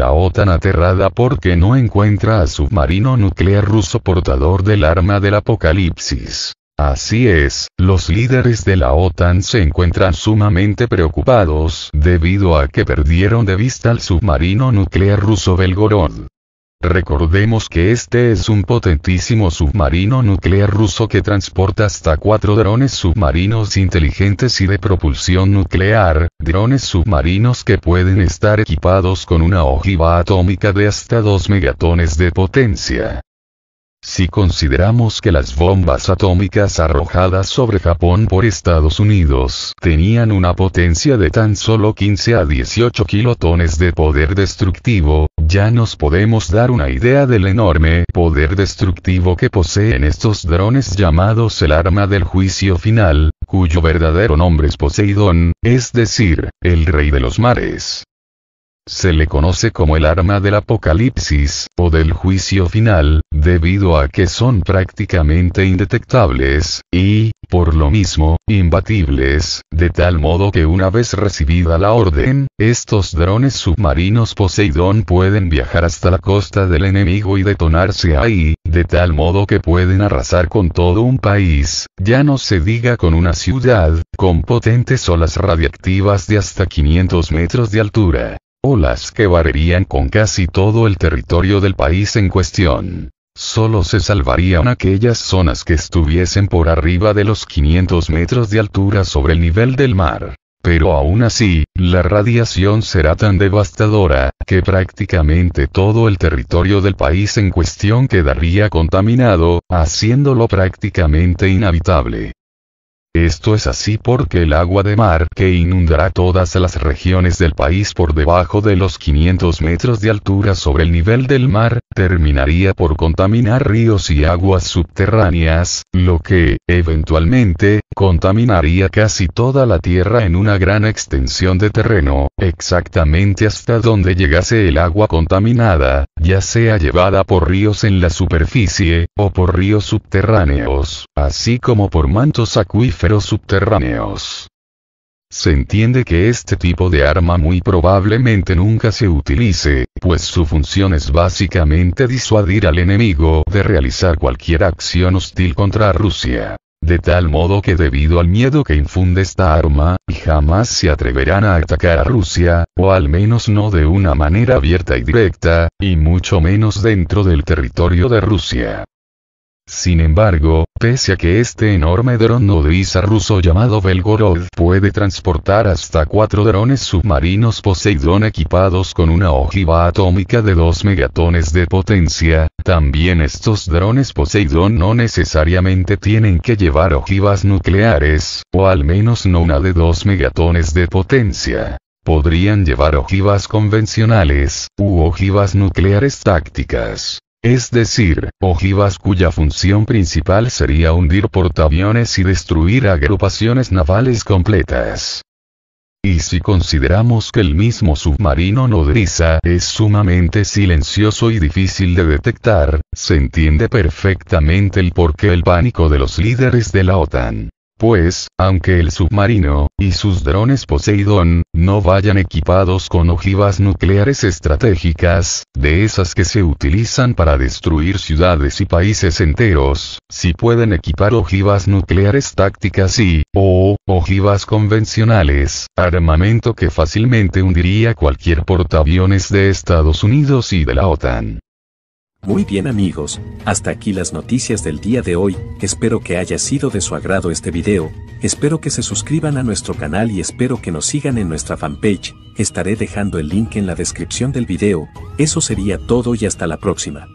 La OTAN aterrada porque no encuentra a submarino nuclear ruso portador del arma del apocalipsis. Así es, los líderes de la OTAN se encuentran sumamente preocupados debido a que perdieron de vista al submarino nuclear ruso Belgorod. Recordemos que este es un potentísimo submarino nuclear ruso que transporta hasta cuatro drones submarinos inteligentes y de propulsión nuclear, drones submarinos que pueden estar equipados con una ojiva atómica de hasta 2 megatones de potencia. Si consideramos que las bombas atómicas arrojadas sobre Japón por Estados Unidos tenían una potencia de tan solo 15 a 18 kilotones de poder destructivo, ya nos podemos dar una idea del enorme poder destructivo que poseen estos drones llamados el arma del juicio final, cuyo verdadero nombre es Poseidón, es decir, el rey de los mares. Se le conoce como el arma del apocalipsis, o del juicio final, debido a que son prácticamente indetectables, y, por lo mismo, imbatibles, de tal modo que una vez recibida la orden, estos drones submarinos Poseidón pueden viajar hasta la costa del enemigo y detonarse ahí, de tal modo que pueden arrasar con todo un país, ya no se diga con una ciudad, con potentes olas radiactivas de hasta 500 metros de altura olas que barrerían con casi todo el territorio del país en cuestión. Solo se salvarían aquellas zonas que estuviesen por arriba de los 500 metros de altura sobre el nivel del mar. Pero aún así, la radiación será tan devastadora, que prácticamente todo el territorio del país en cuestión quedaría contaminado, haciéndolo prácticamente inhabitable. Esto es así porque el agua de mar que inundará todas las regiones del país por debajo de los 500 metros de altura sobre el nivel del mar, terminaría por contaminar ríos y aguas subterráneas, lo que, eventualmente, contaminaría casi toda la tierra en una gran extensión de terreno, exactamente hasta donde llegase el agua contaminada, ya sea llevada por ríos en la superficie, o por ríos subterráneos, así como por mantos acuíferos subterráneos. Se entiende que este tipo de arma muy probablemente nunca se utilice, pues su función es básicamente disuadir al enemigo de realizar cualquier acción hostil contra Rusia. De tal modo que debido al miedo que infunde esta arma, jamás se atreverán a atacar a Rusia, o al menos no de una manera abierta y directa, y mucho menos dentro del territorio de Rusia. Sin embargo, pese a que este enorme dron nodriza ruso llamado Belgorod puede transportar hasta cuatro drones submarinos Poseidon equipados con una ojiva atómica de 2 megatones de potencia, también estos drones Poseidon no necesariamente tienen que llevar ojivas nucleares, o al menos no una de 2 megatones de potencia podrían llevar ojivas convencionales, u ojivas nucleares tácticas. Es decir, ojivas cuya función principal sería hundir portaaviones y destruir agrupaciones navales completas. Y si consideramos que el mismo submarino nodriza es sumamente silencioso y difícil de detectar, se entiende perfectamente el porqué el pánico de los líderes de la OTAN. Pues, aunque el submarino, y sus drones Poseidón, no vayan equipados con ojivas nucleares estratégicas, de esas que se utilizan para destruir ciudades y países enteros, si pueden equipar ojivas nucleares tácticas y, o, ojivas convencionales, armamento que fácilmente hundiría cualquier portaaviones de Estados Unidos y de la OTAN. Muy bien amigos, hasta aquí las noticias del día de hoy, espero que haya sido de su agrado este video, espero que se suscriban a nuestro canal y espero que nos sigan en nuestra fanpage, estaré dejando el link en la descripción del video, eso sería todo y hasta la próxima.